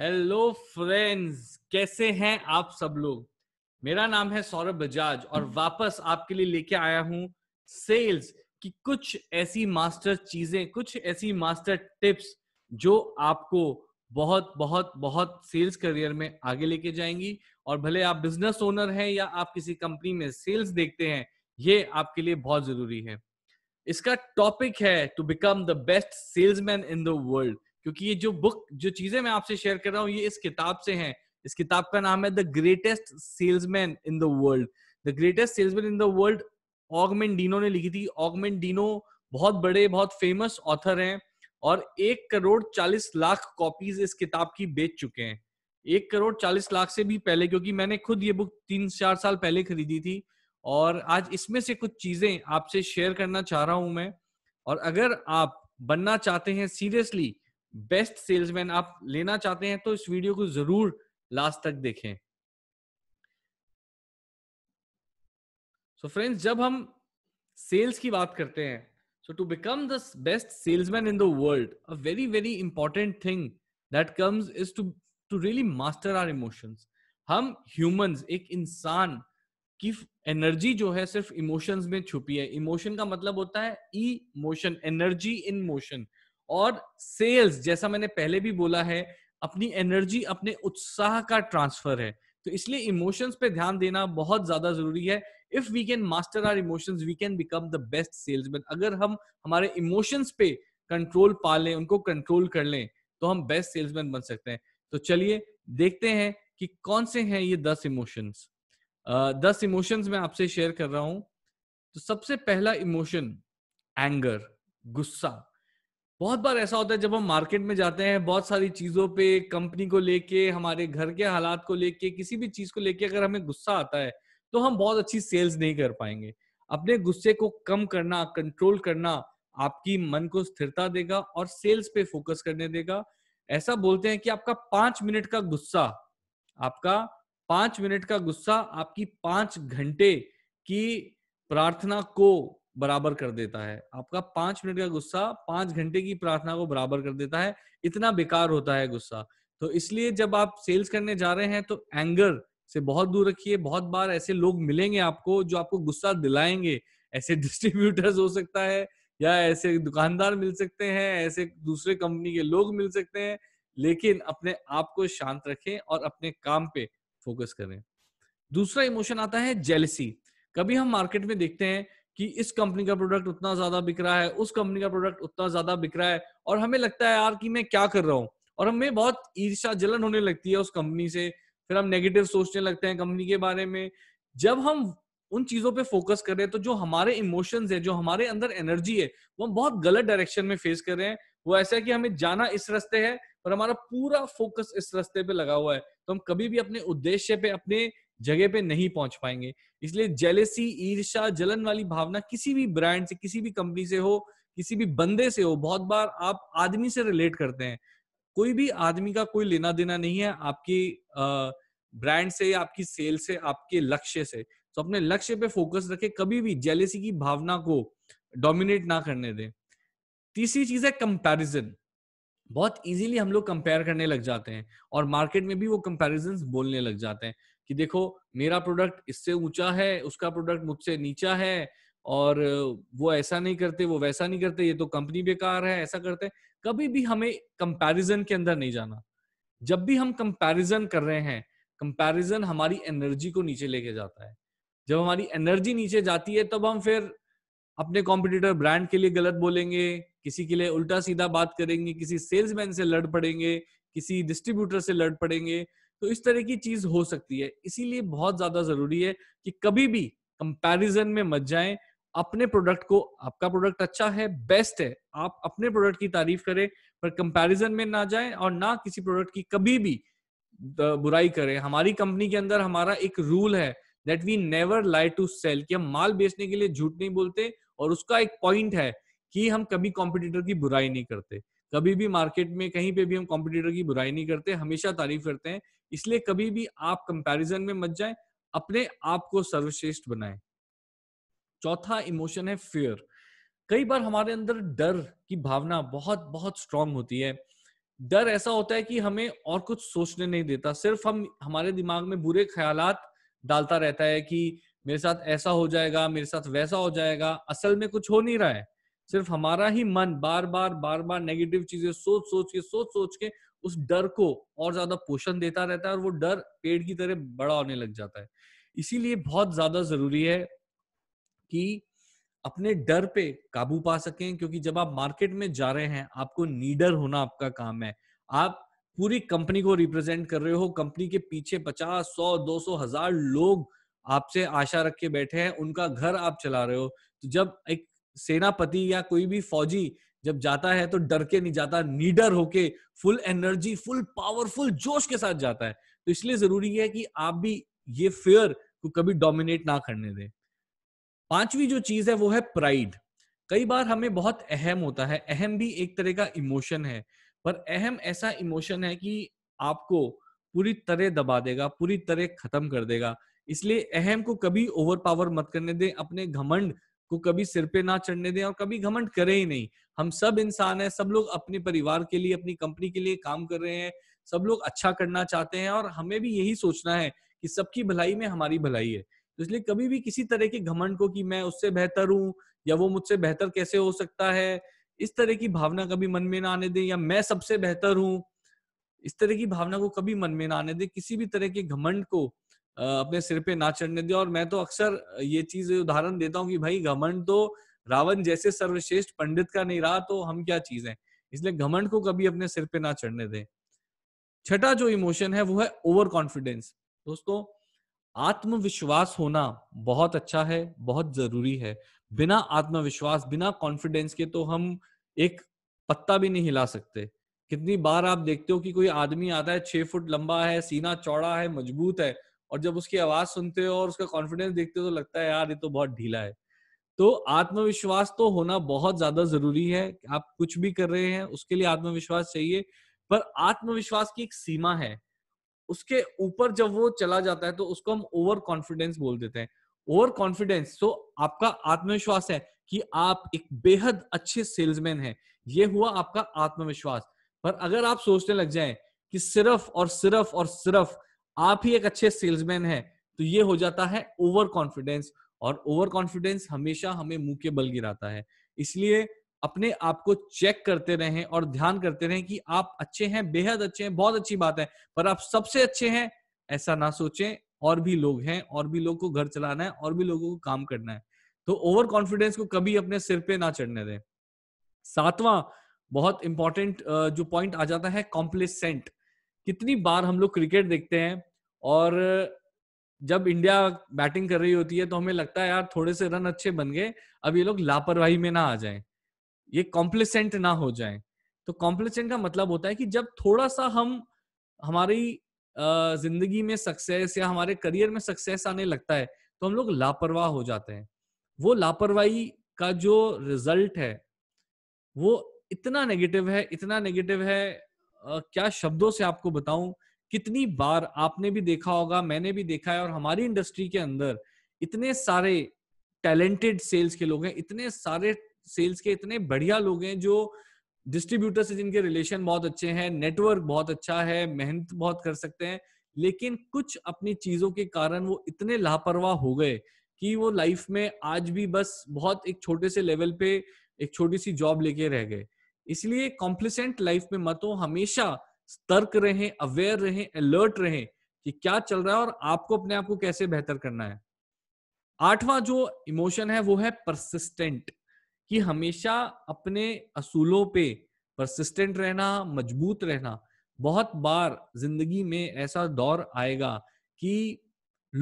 hello friends कैसे हैं आप सब लोग मेरा नाम है सौरभ बजाज और वापस आपके लिए लेके आया हूं सेल्स की कुछ ऐसी मास्टर चीजें कुछ ऐसी मास्टर टिप्स जो आपको बहुत बहुत बहुत सेल्स करियर में आगे लेके जाएंगी और भले आप बिजनेस ओनर हैं या आप किसी कंपनी में सेल्स देखते हैं ये आपके लिए बहुत जरूरी है इसका टॉपिक है to become the best salesman in the world क्योंकि ये जो बुक जो चीजें मैं आपसे शेयर कर रहा हूँ ये इस किताब से हैं इस किताब का नाम है the greatest salesman in the world the greatest salesman in the world डीनो ने लिखी थी डीनो बहुत बड़े बहुत फेमस ऑथर हैं और एक करोड़ चालीस लाख कॉपीज इस किताब की बेच चुके हैं एक करोड़ चालीस लाख से भी पहले क्योंकि मैंने खुद ये बुक तीन चार साल पहले खरीदी थी और आज इसमें से कुछ चीजें आपसे शेयर करना चाह रहा हूं मैं और अगर आप बनना चाहते हैं सीरियसली बेस्ट सेल्समैन आप लेना चाहते हैं तो इस वीडियो को जरूर लास्ट तक देखें सो so फ्रेंड्स जब हम सेल्स की बात करते हैं so to become the best salesman in the world a very very important thing that comes is to to really master our emotions हम ह्यूमंस एक इंसान की एनर्जी जो है सिर्फ इमोशंस में छुपी है इमोशन का मतलब होता है e motion energy in motion और सेल्स जैसा मैंने पहले भी बोला है अपनी एनर्जी अपने उत्साह का ट्रांसफर है तो इसलिए इमोशंस पे ध्यान देना बहुत ज्यादा जरूरी है if we can master our emotions we can become the best salesman अगर हम हमारे इमोशंस पे कंट्रोल पा लें उनको कंट्रोल कर लें तो हम बेस्ट सेल्समैन बन सकते हैं तो चलिए देखते हैं कि कौन से हैं ये दस इमोशंस दस इमोशंस मैं आपसे शेयर कर रहा हूं तो सबसे पहला इमोशन एंगर गुस्सा बहुत बार ऐसा होता है जब हम मार्केट में जाते हैं बहुत सारी चीजों पे कंपनी को लेके हमारे घर के हालात को लेके किसी भी चीज को लेके अगर हमें गुस्सा आता है तो हम बहुत अच्छी सेल्स नहीं कर पाएंगे अपने गुस्से को कम करना कंट्रोल करना आपकी मन को स्थिरता देगा और सेल्स पे फोकस करने देगा ऐसा बोलते हैं कि आपका पांच मिनट का गुस्सा आपका पांच मिनट का गुस्सा आपकी पांच घंटे की प्रार्थना को बराबर कर देता है आपका पांच मिनट का गुस्सा पांच घंटे की प्रार्थना को बराबर कर देता है इतना बेकार होता है गुस्सा तो इसलिए जब आप सेल्स करने जा रहे हैं तो एंगर से बहुत दूर रखिए बहुत बार ऐसे लोग मिलेंगे आपको जो आपको गुस्सा दिलाएंगे ऐसे डिस्ट्रीब्यूटर्स हो सकता है या ऐसे दुकानदार मिल सकते हैं ऐसे दूसरे कंपनी के लोग मिल सकते हैं लेकिन अपने आप को शांत रखें और अपने काम पे फोकस करें दूसरा इमोशन आता है जेलसी कभी हम मार्केट में देखते हैं कि इस कंपनी का प्रोडक्ट उतना ज्यादा बिक रहा है उस कंपनी का प्रोडक्ट उतना ज्यादा बिक रहा है और हमें लगता है यार कि मैं क्या कर रहा हूँ और हमें बहुत ईर्षा जलन होने लगती है उस कंपनी से फिर हम नेगेटिव सोचने लगते हैं कंपनी के बारे में जब हम उन चीजों पे फोकस कर रहे हैं तो जो हमारे इमोशंस है जो हमारे अंदर एनर्जी है वो हम बहुत गलत डायरेक्शन में फेस कर रहे हैं वो ऐसा है कि हमें जाना इस रास्ते है और हमारा पूरा फोकस इस रास्ते पे लगा हुआ है तो हम कभी भी अपने उद्देश्य पे अपने जगह पे नहीं पहुंच पाएंगे इसलिए जेलेसी ईर्षा जलन वाली भावना किसी भी ब्रांड से किसी भी कंपनी से हो किसी भी बंदे से हो बहुत बार आप आदमी से रिलेट करते हैं कोई भी आदमी का कोई लेना देना नहीं है आपकी ब्रांड से आपकी सेल से आपके लक्ष्य से तो अपने लक्ष्य पे फोकस रखें कभी भी जेलेसी की भावना को डोमिनेट ना करने दें तीसरी चीज है कंपैरिजन बहुत इजीली हम लोग कंपेयर करने लग जाते हैं और मार्केट में भी वो कंपैरिजन बोलने लग जाते हैं कि देखो मेरा प्रोडक्ट इससे ऊंचा है उसका प्रोडक्ट मुझसे नीचा है और वो ऐसा नहीं करते वो वैसा नहीं करते ये तो कंपनी बेकार है ऐसा करते कभी भी हमें कंपैरिजन के अंदर नहीं जाना जब भी हम कंपैरिजन कर रहे हैं कंपैरिजन हमारी एनर्जी को नीचे लेके जाता है जब हमारी एनर्जी नीचे जाती है तब हम फिर अपने कॉम्पिटिटर ब्रांड के लिए गलत बोलेंगे किसी के लिए उल्टा सीधा बात करेंगे किसी सेल्समैन से लड़ पड़ेंगे किसी डिस्ट्रीब्यूटर से लड़ पड़ेंगे तो इस तरह की चीज हो सकती है इसीलिए बहुत ज्यादा जरूरी है कि कभी भी कंपैरिजन में मत जाएं अपने प्रोडक्ट को आपका प्रोडक्ट अच्छा है बेस्ट है आप अपने प्रोडक्ट की तारीफ करें पर कंपैरिजन में ना जाएं और ना किसी प्रोडक्ट की कभी भी बुराई करें हमारी कंपनी के अंदर हमारा एक रूल है that we never lie to sell कि हम माल बेचने के लिए झूठ नहीं बोलते और उसका एक पॉइंट है कि हम कभी कॉम्पिटिटर की बुराई नहीं करते कभी भी मार्केट में कहीं पे भी हम कॉम्पिटिटर की बुराई नहीं करते हमेशा तारीफ करते हैं इसलिए कभी भी आप कंपैरिजन में मत जाए अपने आप को सर्वश्रेष्ठ बनाए चौथा इमोशन है फियर कई बार हमारे अंदर डर की भावना बहुत बहुत स्ट्रांग होती है डर ऐसा होता है कि हमें और कुछ सोचने नहीं देता सिर्फ हम हमारे दिमाग में बुरे ख्याल डालता रहता है कि मेरे साथ ऐसा हो जाएगा मेरे साथ वैसा हो जाएगा असल में कुछ हो नहीं रहा है सिर्फ हमारा ही मन बार बार बार बार नेगेटिव चीजें सोच सोच के सोच सोच के उस डर को और ज्यादा पोषण देता रहता है और वो डर पेड़ की तरह बड़ा होने लग जाता है इसीलिए बहुत ज्यादा जरूरी है कि अपने डर पे काबू पा सकें क्योंकि जब आप मार्केट में जा रहे हैं आपको नीडर होना आपका काम है आप पूरी कंपनी को रिप्रेजेंट कर रहे हो कंपनी के पीछे पचास सौ दो सौ हजार लोग आपसे आशा रख के बैठे हैं उनका घर आप चला रहे हो तो जब एक सेनापति या कोई भी फौजी जब जाता है तो डर के नहीं जाता नीडर होके फुल एनर्जी फुल पावरफुल जोश के साथ जाता है तो इसलिए जरूरी है कि आप भी ये फेयर को कभी डोमिनेट ना करने दें पांचवी जो चीज है वो है प्राइड कई बार हमें बहुत अहम होता है अहम भी एक तरह का इमोशन है पर अहम ऐसा इमोशन है कि आपको पूरी तरह दबा देगा पूरी तरह खत्म कर देगा इसलिए अहम को कभी ओवर पावर मत करने दें अपने घमंड को कभी सिर पे ना चढ़ने दें और कभी घमंड करें ही नहीं हम सब इंसान हैं सब लोग अपने परिवार के लिए अपनी कंपनी के लिए काम कर रहे हैं सब लोग अच्छा करना चाहते हैं और हमें भी यही सोचना है कि सबकी भलाई में हमारी भलाई है तो इसलिए कभी भी किसी तरह के घमंड को कि मैं उससे बेहतर हूँ या वो मुझसे बेहतर कैसे हो सकता है इस तरह की भावना कभी मन में ना आने दें या मैं सबसे बेहतर हूँ इस तरह की भावना को कभी मन में ना आने दें किसी भी तरह के घमंड को अपने सिर पे ना चढ़ने दिया और मैं तो अक्सर ये चीज उदाहरण देता हूँ कि भाई घमंड तो रावण जैसे सर्वश्रेष्ठ पंडित का नहीं रहा तो हम क्या चीज है इसलिए घमंड को कभी अपने सिर पे ना चढ़ने दें छठा जो इमोशन है वो है ओवर कॉन्फिडेंस दोस्तों आत्मविश्वास होना बहुत अच्छा है बहुत जरूरी है बिना आत्मविश्वास बिना कॉन्फिडेंस के तो हम एक पत्ता भी नहीं हिला सकते कितनी बार आप देखते हो कि कोई आदमी आता है छह फुट लंबा है सीना चौड़ा है मजबूत है और जब उसकी आवाज सुनते हो और उसका कॉन्फिडेंस देखते हो तो लगता है यार ये तो बहुत ढीला है तो आत्मविश्वास तो होना बहुत ज्यादा जरूरी है आप कुछ भी कर रहे हैं उसके लिए आत्मविश्वास चाहिए पर आत्मविश्वास की एक सीमा है उसके ऊपर जब वो चला जाता है तो उसको हम ओवर कॉन्फिडेंस बोल देते हैं ओवर कॉन्फिडेंस तो आपका आत्मविश्वास है कि आप एक बेहद अच्छे सेल्समैन हैं ये हुआ आपका आत्मविश्वास पर अगर आप सोचने लग जाएं कि सिर्फ और सिर्फ और सिर्फ आप ही एक अच्छे सेल्समैन है तो ये हो जाता है ओवर कॉन्फिडेंस और ओवर कॉन्फिडेंस हमेशा हमें मुंह के बल गिराता है इसलिए अपने आप को चेक करते रहें और ध्यान करते रहें कि आप अच्छे हैं बेहद अच्छे हैं बहुत अच्छी बात है पर आप सबसे अच्छे हैं ऐसा ना सोचें और भी लोग हैं और भी लोग को घर चलाना है और भी लोगों को काम करना है तो ओवर कॉन्फिडेंस को कभी अपने सिर पे ना चढ़ने दें सातवां बहुत इंपॉर्टेंट जो पॉइंट आ जाता है कॉम्प्लेसेंट कितनी बार हम लोग क्रिकेट देखते हैं और जब इंडिया बैटिंग कर रही होती है तो हमें लगता है यार थोड़े से रन अच्छे बन गए अब ये लोग लापरवाही में ना आ जाए ये कॉम्प्लिसेंट ना हो जाए तो कॉम्प्लिसेंट का मतलब होता है कि जब थोड़ा सा हम हमारी जिंदगी में सक्सेस या हमारे करियर में सक्सेस आने लगता है तो हम लोग लापरवाह हो जाते हैं वो लापरवाही का जो रिजल्ट है वो इतना नेगेटिव है इतना नेगेटिव है क्या शब्दों से आपको बताऊं कितनी बार आपने भी देखा होगा मैंने भी देखा है और हमारी इंडस्ट्री के अंदर इतने सारे टैलेंटेड सेल्स के लोग हैं इतने सारे सेल्स के इतने बढ़िया लोग हैं जो डिस्ट्रीब्यूटर से जिनके रिलेशन बहुत अच्छे हैं नेटवर्क बहुत अच्छा है मेहनत बहुत कर सकते हैं लेकिन कुछ अपनी चीजों के कारण वो इतने लापरवाह हो गए कि वो लाइफ में आज भी बस बहुत एक छोटे से लेवल पे एक छोटी सी जॉब लेके रह गए इसलिए कॉम्प्लिसेंट लाइफ में मत हो हमेशा सतर्क रहें अवेयर रहें अलर्ट रहें कि क्या चल रहा है और आपको अपने आप को कैसे बेहतर करना है आठवां जो इमोशन है वो है परसिस्टेंट कि हमेशा अपने असूलों पे परसिस्टेंट रहना मजबूत रहना बहुत बार जिंदगी में ऐसा दौर आएगा कि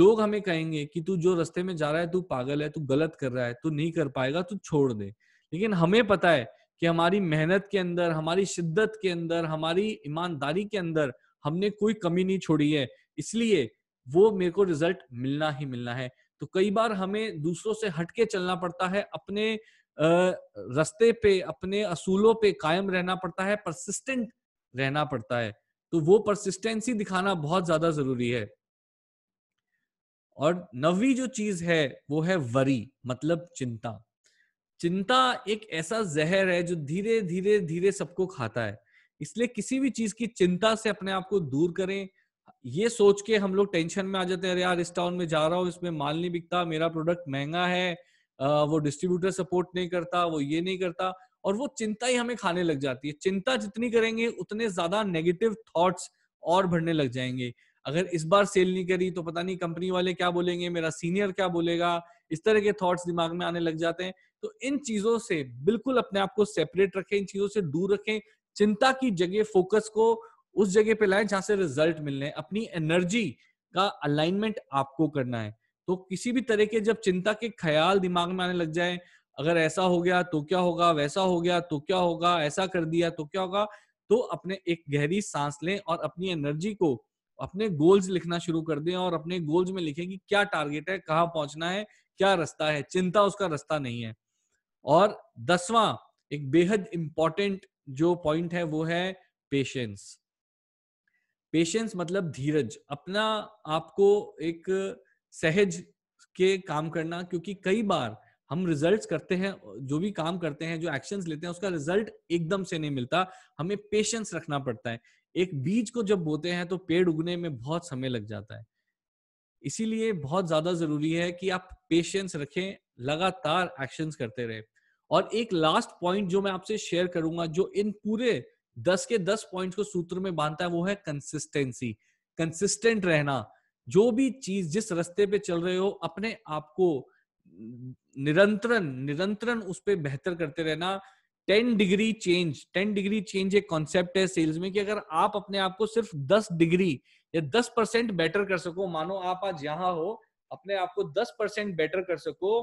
लोग हमें कहेंगे कि तू जो रास्ते में जा रहा है तू पागल है तू गलत कर रहा है तू नहीं कर पाएगा तू छोड़ दे लेकिन हमें पता है कि हमारी मेहनत के अंदर हमारी शिद्दत के अंदर हमारी ईमानदारी के अंदर हमने कोई कमी नहीं छोड़ी है इसलिए वो मेरे को रिजल्ट मिलना ही मिलना है तो कई बार हमें दूसरों से हटके चलना पड़ता है अपने रस्ते पे अपने असूलों पे कायम रहना पड़ता है परसिस्टेंट रहना पड़ता है तो वो परसिस्टेंसी दिखाना बहुत ज्यादा जरूरी है और नवी जो चीज है वो है वरी मतलब चिंता चिंता एक ऐसा जहर है जो धीरे धीरे धीरे सबको खाता है इसलिए किसी भी चीज की चिंता से अपने आप को दूर करें ये सोच के हम लोग टेंशन में आ जाते हैं अरे यार इस टाउन में जा रहा हूँ इसमें माल नहीं बिकता मेरा प्रोडक्ट महंगा है वो डिस्ट्रीब्यूटर सपोर्ट नहीं करता वो ये नहीं करता और वो चिंता ही हमें खाने लग जाती है चिंता जितनी करेंगे उतने ज्यादा नेगेटिव थॉट्स और बढ़ने लग जाएंगे अगर इस बार सेल नहीं करी तो पता नहीं कंपनी वाले क्या बोलेंगे मेरा सीनियर क्या बोलेगा इस तरह के थॉट्स दिमाग में आने लग जाते हैं तो इन चीजों से बिल्कुल अपने आप को सेपरेट रखें इन चीजों से दूर रखें चिंता की जगह फोकस को उस जगह पे लाएं जहां से रिजल्ट मिलने अपनी एनर्जी का अलाइनमेंट आपको करना है तो किसी भी तरह के जब चिंता के ख्याल दिमाग में आने लग जाए अगर ऐसा हो गया तो क्या होगा वैसा हो गया तो क्या होगा ऐसा कर दिया तो क्या होगा तो अपने एक गहरी सांस लें और अपनी एनर्जी को अपने गोल्स लिखना शुरू कर दें और अपने गोल्स में लिखें कि क्या टारगेट है कहाँ पहुंचना है क्या रास्ता है चिंता उसका रास्ता नहीं है और दसवां एक बेहद इंपॉर्टेंट जो पॉइंट है वो है पेशेंस पेशेंस मतलब धीरज अपना आपको एक सहज के काम करना क्योंकि कई बार हम रिजल्ट्स करते हैं जो भी काम करते हैं जो एक्शंस लेते हैं उसका रिजल्ट एकदम से नहीं मिलता हमें पेशेंस रखना पड़ता है एक बीज को जब बोते हैं तो पेड़ उगने में बहुत समय लग जाता है इसीलिए बहुत ज्यादा जरूरी है कि आप पेशेंस रखें लगातार एक्शंस करते रहे और एक लास्ट पॉइंट जो मैं आपसे शेयर करूंगा जो इन पूरे दस के दस पॉइंट को सूत्र में बांधता है वो है कंसिस्टेंसी कंसिस्टेंट रहना जो भी चीज जिस रास्ते पे चल रहे हो अपने आप को निरंतरन निरंतरन उस पर बेहतर करते रहना ten degree change ten degree change एक कॉन्सेप्ट है सेल्स में कि अगर आप अपने आप को सिर्फ दस डिग्री या दस परसेंट बेटर कर सको मानो आप आज यहाँ हो अपने आप को दस परसेंट बेटर कर सको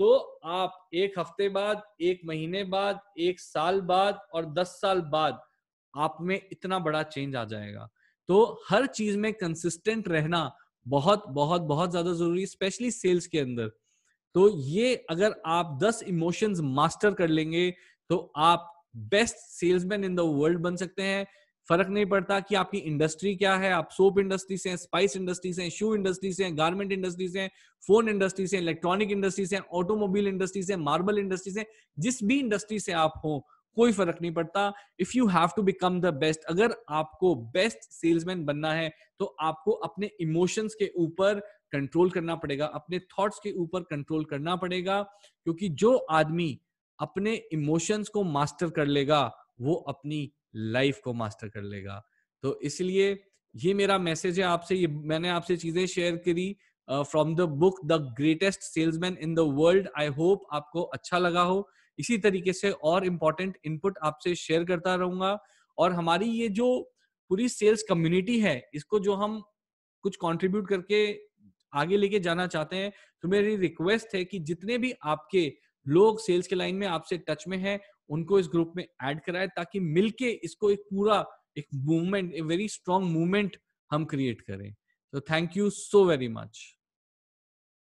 तो आप एक हफ्ते बाद एक महीने बाद एक साल बाद और दस साल बाद आप में इतना बड़ा चेंज आ जाएगा तो हर चीज में कंसिस्टेंट रहना बहुत बहुत बहुत ज्यादा जरूरी स्पेशली सेल्स के अंदर तो ये अगर आप दस इमोशंस मास्टर कर लेंगे तो आप best salesman in the world बन सकते हैं फर्क नहीं पड़ता कि आपकी इंडस्ट्री क्या है आप सोप इंडस्ट्री से स्पाइस इंडस्ट्री से शू इंडस्ट्री से गारमेंट इंडस्ट्री से फोन इंडस्ट्री से इलेक्ट्रॉनिक इंडस्ट्री से ऑटोमोबाइल इंडस्ट्री से मार्बल इंडस्ट्री से जिस भी इंडस्ट्री से आप हो कोई फर्क नहीं पड़ता if you have to become the best अगर आपको बेस्ट सेल्समैन बनना है तो आपको अपने इमोशंस के ऊपर कंट्रोल करना पड़ेगा अपने थॉट्स के ऊपर कंट्रोल करना पड़ेगा क्योंकि जो आदमी अपने इमोशंस को मास्टर कर लेगा वो अपनी लाइफ को मास्टर कर लेगा तो इसलिए ये मेरा मैसेज है आपसे ये मैंने आपसे चीजें शेयर करी from the book the greatest salesman in the world I hope आपको अच्छा लगा हो इसी तरीके से और इम्पोर्टेंट इनपुट आपसे शेयर करता रहूंगा और हमारी ये जो पूरी सेल्स कम्युनिटी है इसको जो हम कुछ कंट्रीब्यूट करके आगे लेके जाना चाहते हैं तो मेरी रिक्वेस्ट है कि जितने भी आपके लोग सेल्स के लाइन में आपसे टच में हैं उनको इस ग्रुप में ऐड कराए ताकि मिलके इसको एक पूरा एक movement a very strong movement हम क्रिएट करें तो thank you so very much